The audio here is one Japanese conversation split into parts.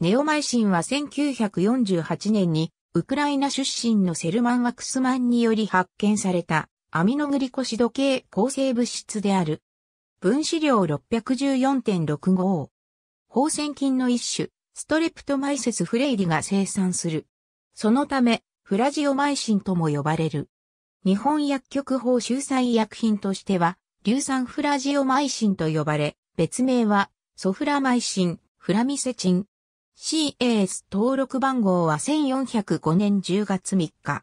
ネオマイシンは1948年にウクライナ出身のセルマン・ワクスマンにより発見されたアミノグリコシド系構成物質である。分子量614.65。放線菌の一種、ストレプトマイセスフレイリが生産する。そのため、フラジオマイシンとも呼ばれる。日本薬局法秀医薬品としては、硫酸フラジオマイシンと呼ばれ、別名は、ソフラマイシン、フラミセチン、CS a 登録番号は1405年10月3日。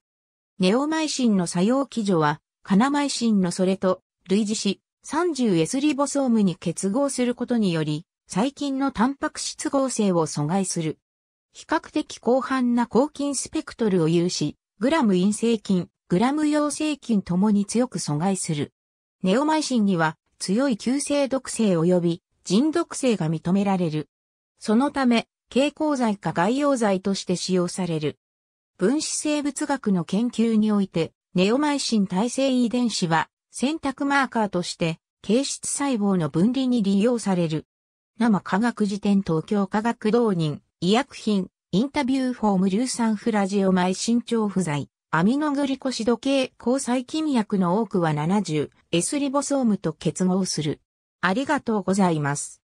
ネオマイシンの作用基準は、カナマイシンのそれと、類似し、30S リボソームに結合することにより、細菌のタンパク質合成を阻害する。比較的広範な抗菌スペクトルを有し、グラム陰性菌、グラム陽性菌ともに強く阻害する。ネオマイシンには強い急性毒性及び人毒性が認められる。そのため、蛍光剤か外用剤として使用される。分子生物学の研究において、ネオマイシン耐性遺伝子は選択マーカーとして形質細胞の分離に利用される。生科学辞典東京科学導人、医薬品、インタビューフォーム硫酸フラジオマイシン調不在、アミノグリコシド系抗細菌薬の多くは 70S リボソームと結合する。ありがとうございます。